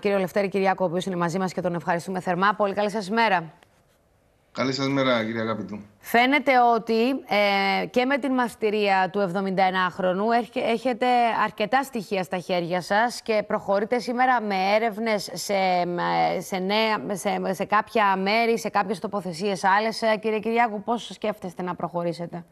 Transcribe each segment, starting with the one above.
κύριο Λευτέρη Κυριάκο, ο οποίος είναι μαζί μας και τον ευχαριστούμε θερμά. Πολύ καλή σας ημέρα. Καλή σας μέρα, κύριε Αγαπητού. Φαίνεται ότι ε, και με την μαστηρία του 71χρονου έχετε αρκετά στοιχεία στα χέρια σας και προχωρείτε σήμερα με έρευνες σε, ε, σε, σε, σε κάποια μέρη, σε κάποιες τοποθεσίες άλλες. Ε, κύριε Κυριάκου, πώς σκέφτεστε να προχωρήσετε.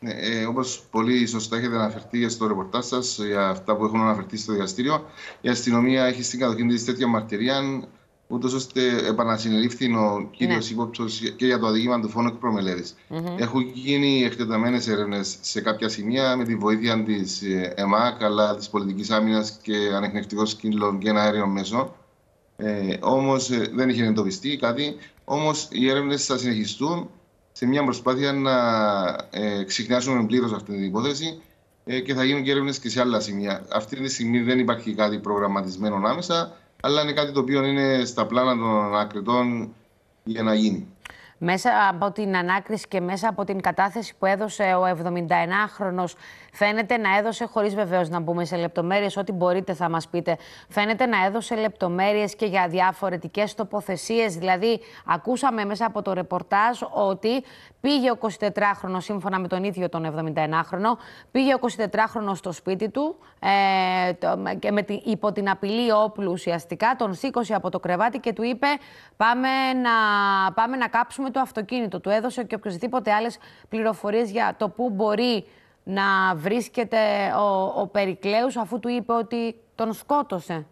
Ναι, ε, Όπως πολύ σωστά έχετε αναφερθεί στο ρεπορτάζ σας, για αυτά που έχουν αναφερθεί στο δικαστήριο, η αστυνομία έχει στην κατοχή της τέτοια μαρτυρία, ούτως ώστε επανασυνελήφθη ο κύριος ναι. ύποπτο και για το αδίκημα του φόνου προμελετη Mm -hmm. Έχουν γίνει εκτεταμένες έρευνες σε κάποια σημεία με τη βοήθεια της ε, ΕΜΑΚ, αλλά της πολιτικής άμυνας και ανεκνευτικών σκύλων και ένα αέριο μέσο. Ε, Όμως ε, δεν είχε εντοπιστεί κάτι. Όμως οι έρευνες θα συνεχιστούν σε μια προσπάθεια να ε, πλήρως πλήρως αυτή την υπόθεση ε, και θα γίνουν και έρευνες και σε άλλα σημεία. Αυτή τη στιγμή δεν υπάρχει κάτι προγραμματισμένο άμεσα, αλλά είναι κάτι το οποίο είναι στα πλάνα των ακριτών για να γίνει. Μέσα από την ανάκριση και μέσα από την κατάθεση που έδωσε ο 71 χρονος φαίνεται να έδωσε, χωρίς βεβαίως να μπούμε σε λεπτομέρειες, ό,τι μπορείτε θα μας πείτε, φαίνεται να έδωσε λεπτομέρειες και για διαφορετικές τοποθεσίες. Δηλαδή, ακούσαμε μέσα από το ρεπορτάζ ότι πήγε ο 24χρονος, σύμφωνα με τον ίδιο τον 71 χρονο πήγε ο 24χρονος στο σπίτι του ε, το, και με, υπό την απειλή όπλου ουσιαστικά, τον σήκωσε από το κρεβάτι και του είπε πάμε να, πάμε να κάψουμε με το αυτοκίνητο. Του έδωσε και οποιοδήποτε άλλες πληροφορίες για το πού μπορεί να βρίσκεται ο, ο Περικλέους αφού του είπε ότι τον σκότωσε.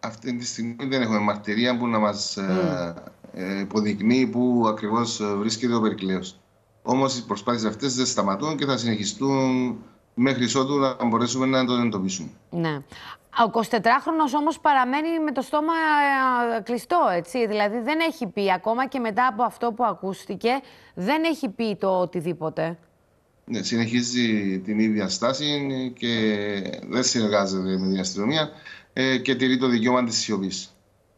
Αυτή τη στιγμή δεν έχουμε μαρτυρία που να μας ε, mm. Ε, υποδεικνύει πού ακριβώς βρίσκεται ο Περικλέος. Όμως οι προσπάθειες αυτές δεν σταματούν και θα συνεχιστούν μέχρι ότου να μπορέσουμε να τον εντοπίσουμε. Ναι. Ο 24χρονο όμως παραμένει με το στόμα ε, κλειστό, έτσι. Δηλαδή δεν έχει πει ακόμα και μετά από αυτό που ακούστηκε, δεν έχει πει το οτιδήποτε. Ναι, συνεχίζει την ίδια στάση ε, και δεν συνεργάζεται με την αστυνομία ε, και τηρεί το δικαίωμα της σιωπής.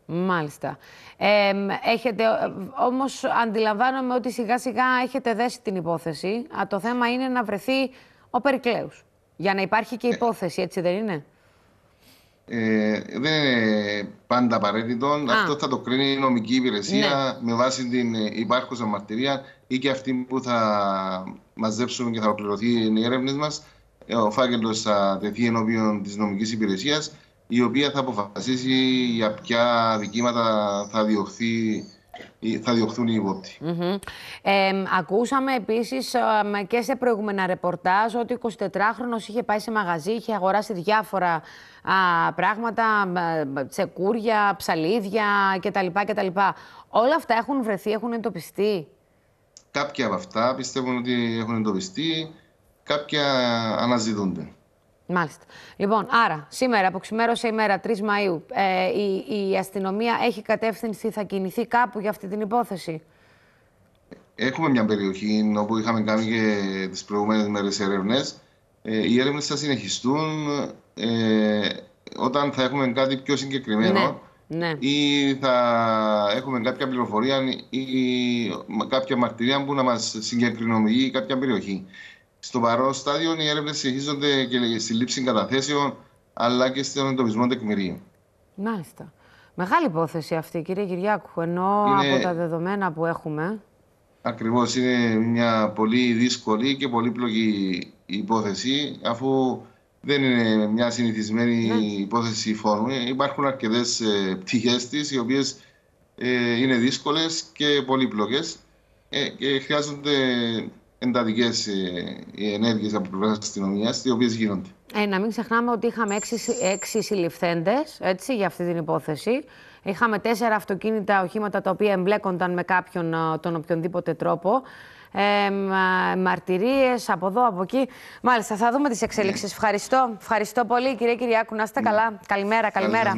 Μάλιστα. Ε, έχετε, όμως αντιλαμβάνομαι ότι σιγά σιγά έχετε δέσει την υπόθεση. Α, το θέμα είναι να βρεθεί ο Περικλέους. Για να υπάρχει και υπόθεση, έτσι δεν είναι. Ε, δεν είναι πάντα απαραίτητο. Αυτό θα το κρίνει η νομική υπηρεσία ναι. με βάση την υπάρχουσα μαρτυρία ή και αυτή που θα μαζέψουμε και θα ολοκληρωθεί οι έρευνες μας. Ε, ο φάκελος θα τεθεί ενώπιον της νομικής υπηρεσίας, η οποία θα αποφασίσει για ποια δικήματα θα διωχθεί ε, θα διωχθούν οι υποτιτλοι ακούσαμε επίσης και σε προηγούμενα ρεπορτάζ ότι ο 24 χρονο είχε πάει σε μαγαζί, είχε αγοράσει διάφορα α, πράγματα, τσεκούρια, ψαλίδια κτλ, κτλ. Όλα αυτά έχουν βρεθεί, έχουν εντοπιστεί. Κάποια από αυτά πιστεύουν ότι έχουν εντοπιστεί, κάποια αναζητούνται. Μάλιστα. Λοιπόν, άρα σήμερα, από ξημέρωσε ημέρα, 3 Μαΐου, ε, η, η αστυνομία έχει κατεύθυνση, θα κινηθεί κάπου για αυτή την υπόθεση. Έχουμε μια περιοχή όπου είχαμε κάνει και τις προηγούμενες μέρες έρευνες. Ε, οι έρευνες θα συνεχιστούν ε, όταν θα έχουμε κάτι πιο συγκεκριμένο. Ναι. ναι. ή θα έχουμε κάποια πληροφορία ή κάποια μαρτυρία που να μας συγκεκρινομηγεί κάποια περιοχή. Στο παρόν στάδιο, οι έρευνες συνεχίζονται και στη λήψη καταθέσεων αλλά και στον εντοπισμό τεκμηρίων. Μάλιστα. Μεγάλη υπόθεση αυτή, κύριε Κυριάκου, ενώ από τα δεδομένα που έχουμε. Ακριβώς. Είναι μια πολύ δύσκολη και πολύπλοκη υπόθεση, αφού δεν είναι μια συνηθισμένη ναι. υπόθεση φόρμου. Υπάρχουν αρκετές ε, πτυχές της, οι οποίες ε, είναι δύσκολες και πολύπλοκες. Ε, και χρειάζονται εντατικέ ε, ενέργειες από πλευράς αστυνομίας, οι οποίες γίνονται. Ε, να μην ξεχνάμε ότι είχαμε έξι, έξι συλληφθέντες για αυτή την υπόθεση. Είχαμε τέσσερα αυτοκίνητα, οχήματα τα οποία εμπλέκονταν με κάποιον ε, τον οποιονδήποτε τρόπο. Ε, ε Μαρτυρίες από εδώ, από εκεί. Μάλιστα, θα δούμε τις εξέλιξει. Ναι. Ευχαριστώ. Ευχαριστώ πολύ, κύριε Κυριάκου. Να είστε ναι. καλά. Καλημέρα, καλημέρα.